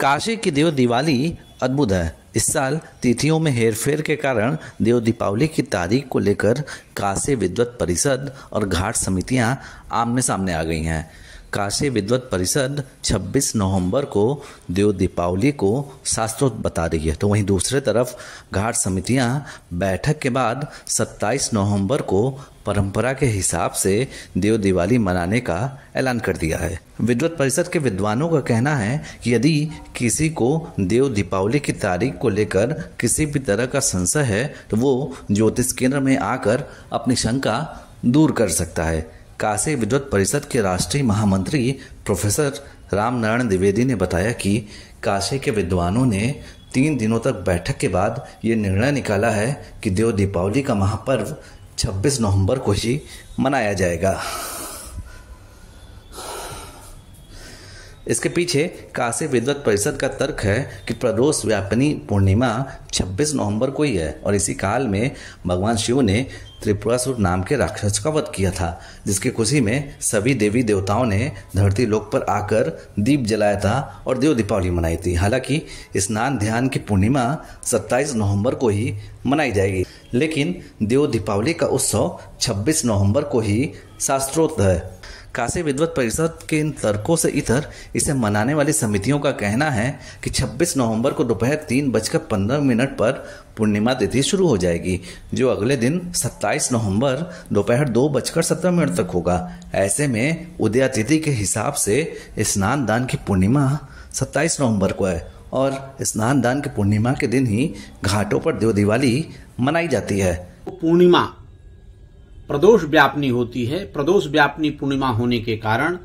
काशी की देव दिवाली अद्भुत है इस साल तिथियों में हेरफेर के कारण देव दीपावली की तारीख को लेकर काशी विद्वत परिषद और घाट समितियां आमने सामने आ गई हैं काशी विद्वत परिषद 26 नवंबर को देव दीपावली को शास्त्रोत बता रही है तो वहीं दूसरे तरफ घाट समितियां बैठक के बाद 27 नवंबर को परंपरा के हिसाब से देव दिवाली मनाने का ऐलान कर दिया है विद्वत परिषद के विद्वानों का कहना है कि यदि किसी को देव दीपावली की तारीख को लेकर किसी भी तरह का संशय है तो वो ज्योतिष केंद्र में आकर अपनी शंका दूर कर सकता है काशी विद्युत परिषद के राष्ट्रीय महामंत्री प्रोफेसर रामनारायण द्विवेदी ने बताया कि काशी के विद्वानों ने तीन दिनों तक बैठक के बाद ये निर्णय निकाला है कि देव दीपावली का महापर्व 26 नवंबर को ही मनाया जाएगा इसके पीछे काशी विद्वत परिषद का तर्क है कि प्रदोष व्यापनी पूर्णिमा 26 नवंबर को ही है और इसी काल में भगवान शिव ने त्रिपुरासुर नाम के राक्षस का वध किया था जिसकी खुशी में सभी देवी देवताओं ने धरती लोक पर आकर दीप जलाया था और देव दीपावली मनाई थी हालांकि स्नान ध्यान की पूर्णिमा 27 नवंबर को ही मनाई जाएगी लेकिन देव दीपावली का उत्सव 26 नवंबर को ही शास्त्रोत्त है काशी विद्वत परिषद के इन तर्कों से इतर इसे मनाने वाली समितियों का कहना है कि 26 नवंबर को दोपहर तीन बजकर पंद्रह मिनट पर पूर्णिमा तिथि शुरू हो जाएगी जो अगले दिन 27 नवंबर दोपहर दो बजकर सत्रह मिनट तक होगा ऐसे में उदया तिथि के हिसाब से स्नान दान की पूर्णिमा 27 नवंबर को है और स्नान दान की पूर्णिमा के दिन ही घाटों पर देव दिवाली मनाई जाती है पूर्णिमा प्रदोष व्यापनी होती है प्रदोष व्यापनी पूर्णिमा होने के कारण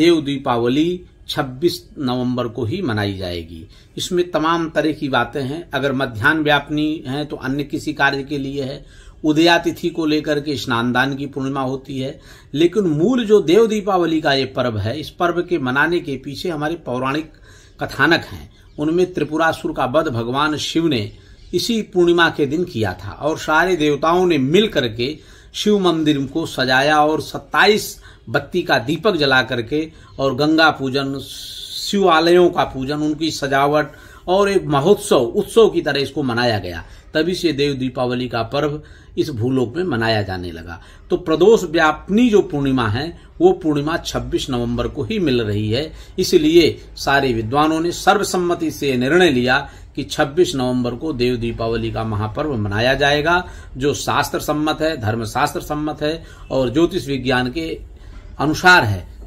देव दीपावली 26 नवंबर को ही मनाई जाएगी इसमें तमाम तरह की बातें हैं अगर मध्यान्ह व्यापनी है तो अन्य किसी कार्य के लिए है उदया तिथि को लेकर के स्नानदान की पूर्णिमा होती है लेकिन मूल जो देव दीपावली का ये पर्व है इस पर्व के मनाने के पीछे हमारे पौराणिक कथानक हैं उनमें त्रिपुरासुर का वध भगवान शिव ने इसी पूर्णिमा के दिन किया था और सारे देवताओं ने मिल करके के शिव मंदिर को सजाया और 27 बत्ती का दीपक जला करके और गंगा पूजन शिवालयों का पूजन उनकी सजावट और एक महोत्सव उत्सव की तरह इसको मनाया गया तभी से देव दीपावली का पर्व इस भूलोक में मनाया जाने लगा तो प्रदोष व्यापनी जो पूर्णिमा है वो पूर्णिमा 26 नवंबर को ही मिल रही है इसलिए सारे विद्वानों ने सर्वसम्मति से निर्णय लिया कि 26 नवंबर को देव दीपावली का महापर्व मनाया जाएगा जो शास्त्र सम्मत है धर्मशास्त्र सम्मत है और ज्योतिष विज्ञान के अनुसार है